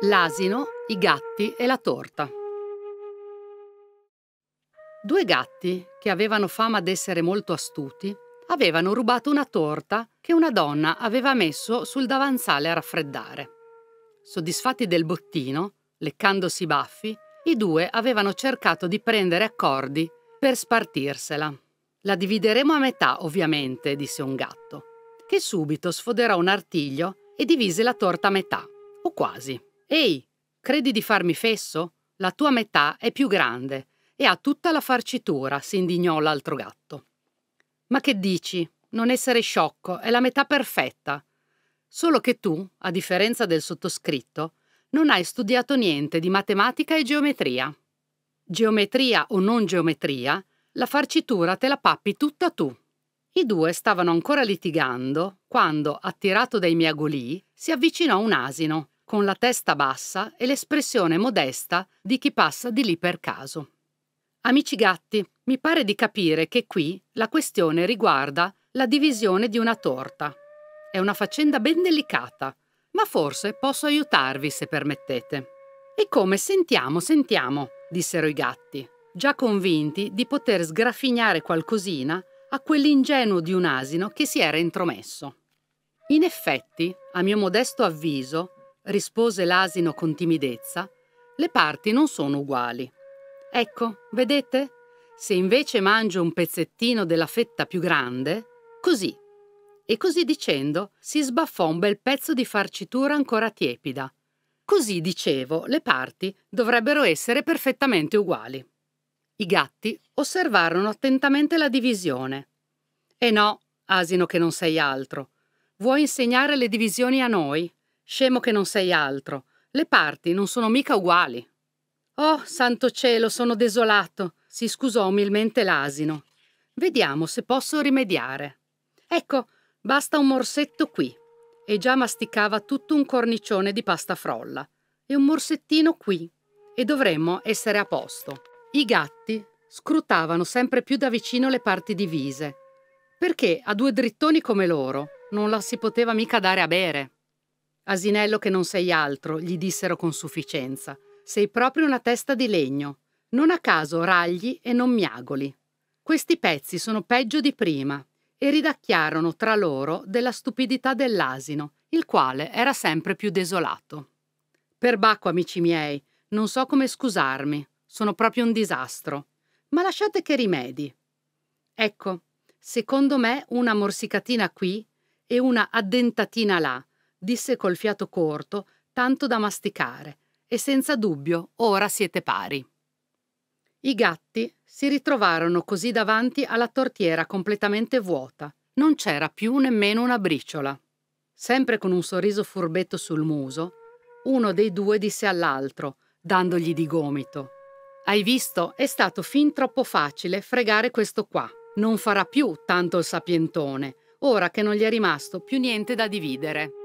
L'asino, i gatti e la torta. Due gatti, che avevano fama d'essere molto astuti, avevano rubato una torta che una donna aveva messo sul davanzale a raffreddare. Soddisfatti del bottino, leccandosi i baffi, i due avevano cercato di prendere accordi per spartirsela. La divideremo a metà, ovviamente, disse un gatto, che subito sfoderò un artiglio e divise la torta a metà, o quasi. Ehi, credi di farmi fesso? La tua metà è più grande e ha tutta la farcitura, si indignò l'altro gatto. Ma che dici? Non essere sciocco, è la metà perfetta. Solo che tu, a differenza del sottoscritto, non hai studiato niente di matematica e geometria. Geometria o non geometria, la farcitura te la pappi tutta tu. I due stavano ancora litigando quando, attirato dai miagolii, si avvicinò un asino con la testa bassa e l'espressione modesta di chi passa di lì per caso. Amici gatti, mi pare di capire che qui la questione riguarda la divisione di una torta. È una faccenda ben delicata, ma forse posso aiutarvi se permettete. E come sentiamo, sentiamo, dissero i gatti, già convinti di poter sgraffignare qualcosina a quell'ingenuo di un asino che si era intromesso. In effetti, a mio modesto avviso, rispose l'asino con timidezza, le parti non sono uguali. Ecco, vedete? Se invece mangio un pezzettino della fetta più grande, così. E così dicendo si sbaffò un bel pezzo di farcitura ancora tiepida. Così dicevo, le parti dovrebbero essere perfettamente uguali. I gatti osservarono attentamente la divisione. E eh no, asino che non sei altro, vuoi insegnare le divisioni a noi? Scemo che non sei altro. Le parti non sono mica uguali. Oh, santo cielo, sono desolato, si scusò umilmente l'asino. Vediamo se posso rimediare. Ecco, basta un morsetto qui. E già masticava tutto un cornicione di pasta frolla. E un morsettino qui. E dovremmo essere a posto. I gatti scrutavano sempre più da vicino le parti divise. Perché a due drittoni come loro non la si poteva mica dare a bere. Asinello che non sei altro, gli dissero con sufficienza. Sei proprio una testa di legno. Non a caso ragli e non miagoli. Questi pezzi sono peggio di prima e ridacchiarono tra loro della stupidità dell'asino, il quale era sempre più desolato. Perbacco, amici miei, non so come scusarmi, sono proprio un disastro. Ma lasciate che rimedi. Ecco, secondo me una morsicatina qui e una addentatina là disse col fiato corto, tanto da masticare, e senza dubbio ora siete pari. I gatti si ritrovarono così davanti alla tortiera completamente vuota. Non c'era più nemmeno una briciola. Sempre con un sorriso furbetto sul muso, uno dei due disse all'altro, dandogli di gomito. Hai visto? È stato fin troppo facile fregare questo qua. Non farà più tanto il sapientone, ora che non gli è rimasto più niente da dividere.